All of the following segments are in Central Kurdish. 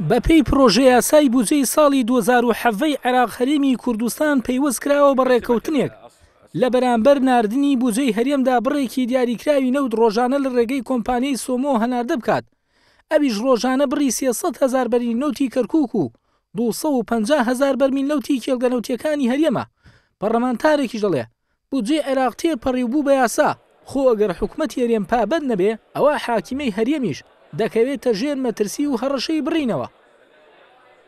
بەپی پرۆژه یاسای بودجەی ساڵی 2010 عراق هەرێمی کوردستان پەیوەست کراوە بە ڕێکەوتنێک لە بەرامبەر نردنی بودجەی هەرێمدا بڕێکی دیاریکراوی نەوت ڕۆژانە لە ڕێگەی کۆمپانیای سۆمۆ هەناردە بکات ئەویش ڕۆژانە بڕی 300 هزار بەرین نوتی کەرکک و 250 هزار بەرمیل نوتی کێلگەنەوتیەکانی هەرێمە پەڕەمانتارێکی دەڵێ بودجێ عێراق تێپەڕی بوو بە یاسا خۆ ئەگەر حکومەتی هەرێم پابەت نەبێ ئەوە حاکیمەی هەرێمیش دەکەوێتە ژێر مەترسی و هەڕەشەی بڕینەوە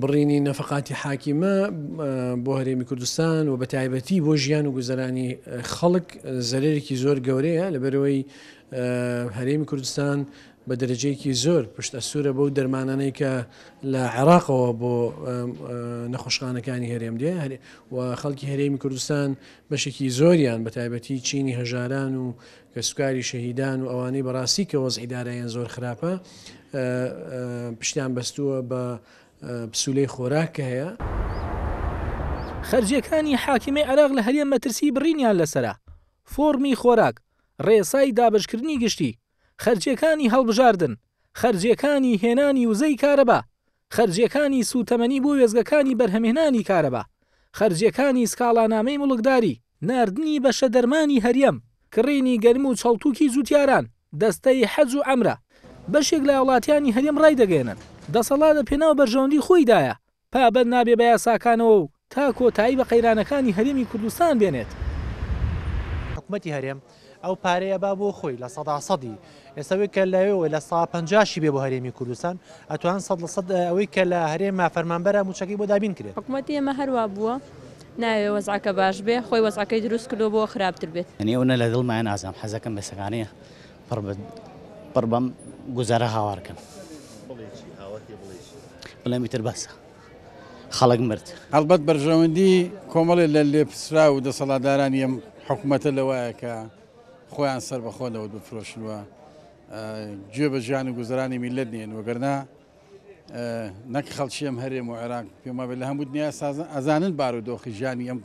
بڕینی نەفقاتی حاکیمە بۆ هەرێمی کوردستان و بە تایبەتی بۆ ژیان و گوزارانی خەڵک زەرێکی زۆر گەورەیە لەبەرەوەی هەرێمی کوردستان بە دەرەجەیەکی زۆر پشتە سوورە بەو دەرمانانەی کە لە عێراقەوە بۆ نەخۆشخانەکانی هەرێم دێ و خەڵکی هەرێمی کوردستان بەشێکی زۆریان بە تایبەتی چینی هەژاران و کە سوکاری شەهیددان و ئەوانەی بەڕاستی کە وەز ئیدارایەن زۆر خراپە پشتیان بەستووە بە پسولەی خۆراک کە هەیە. خەرجیەکانی حاکمی عراق لە هەرێ مەترسی بڕینیان لەسرە فۆرمی خۆراک ڕێسای دابشکردنی گشتی خەرجیەکانی هەڵبژاردن خەرجیەکانی هێنانی وزەی کارەبا خەرجیەکانی سوتەمەنی بۆ وێزگەکانی بەرهەمێنانی کارەبا خەرجیەکانی سکاڵانامەی مڵکداری نردنی بەشە دەرمانی هەریم کڕینی گەرم و چڵتوکی زووتیاران دەستەی حەز و ئەمرە بەشێک لە وڵاتیانی هەریم ڕای دەگەێنن دەسەڵاتە پێناو بەرژەوەندی خۆیدایە پابەت نابێ بە یاساکانەوە و تا کۆتایی بە قەیرانەکانی هەرێمی کوردستان بێنێت حکوومەتتی هەرێم او پاره ئەو پارەیە با بۆ خۆی لە سەدا سەدی ئێستاوی کە لەوێ لە سا پنجشی بێ بۆ هەرێمی کوردستان ئەتوان سەد لە سەد ئەوەی کە لە هەرێمە فەرمانبەرە موچەکەی بۆ دابین کرێت حکوومەتی ئەمە هەروە بووە. ناوێ وەزعکە باش بێ خۆی وەزعەکەی دروست یعنی اون خراپتر بێت ئەنیێونە لە حزکم ئازام حەزەکەم بەسەکانەیە پڕ بەم گوزارە هاوارکەم بڵێمی تر باسە خەڵک مرد هەڵبەت بەرژەوەندی کۆمەڵی لە لێپسرا و دەسەڵاتدارانی ئەم حکومت لەوایەکە خۆیان سەر بەخۆ لەەوە بفرۆشنوە گوێ بە ژیان و گوزرانی میلت نین وەگەرنا نەک خەڵکیێم هەرێم و عێراق پێما بێت لە هەموو دنیا ئازانن بار و دۆخی ژیانی ئەم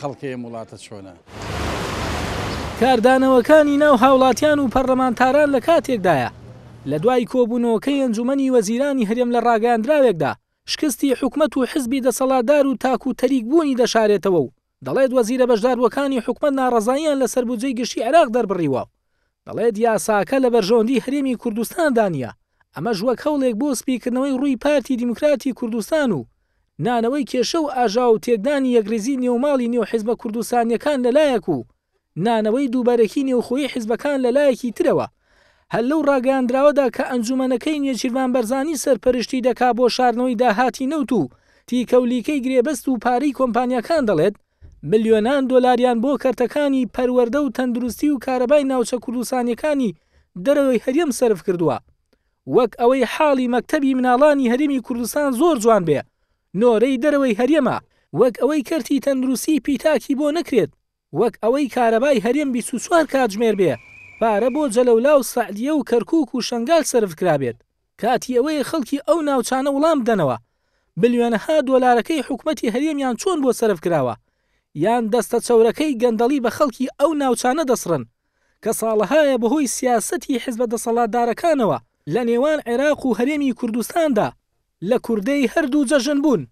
خەڵکەیە وڵاتە چۆنە. کاردانەوەکانی ناو هاوڵاتیان و پەرلەمانتاران لە کاتێکدایە لە دوای کۆبوونەوەکەی ئەنجومی وەزیرانی هەرێم لە ڕاگەاندراوێکدا شکستی حکومت و حزبی دەسەڵاتدار و تاکو و تەریک بوونی دەشارێتەوە و دەڵێت وەزیرە بەشدارەکانی حکومت ناڕزاییان لە سربجەی گشتی عراق دەربڕیوە دەڵێت یاساکە لە بەرژۆندی هەرێمی کوردستان دانیا ئەمە ژوە کەڵێک بۆ سپیکردنەوەی ڕووی پارتی دیموکراتی کوردستان و نانەوەی کێشە و ئاژا و تێدانی یەگریزی نێوماڵی نێوحیزبە کوردستانیەکان لەلایەک و نانەوەی دووبارەکی نێوخۆی حیزبەکان لەلایەکی ترەوە هەل لەو ڕاگەاندراوەدا کە ئەنجومەنەکەی نوێچیروان بەرزانی سەرپەرشتی دەکا بۆ شارنەوەی داهاتی نەوت و تیکەولیکەی گرێبەست و پارەی کۆمپانیەکان دەڵێت ملیۆنان دۆلاریان بۆ کەرتەکانی پەروەەردە و تەندروستی و کارەبای ناوچە کوردستانیەکانی دەرەوەی هەریم سرف کردووە وەک ئەوەی حاڵی مەکتەبی مناڵانی هەرمی کوردستان زۆر جوان بێ نۆرەی دەرەوەی هەرێمە وەک ئەوەی کەرتی تەندروستی پیتاکی بۆ نەکرێت وەک ئەوەی کارەبای هەرێم بی سوسوار کاتژمێر بێ پارە بۆ جەلەولا و سعدیە و کەرکک و شنگال سرفکرابێت کاتی ئەوەی خەڵکی ئەو ناوچانە وڵام دەنەوە بلیێنەها دۆلارەکەی حکوومەتتی هەرێمیان چۆن بۆ سرف کراوە یان دەستە چەورەکەی گەندەڵی بە خەڵکی ئەو ناوچانە دەسڕن کە ساڵەهایە بەهۆی سیاستی حزبە دەسەڵاتدارەکانەوە لە نێوان عێراق و هەرێمی کوردستاندا لە کوردەی هەردوو جەژن بوون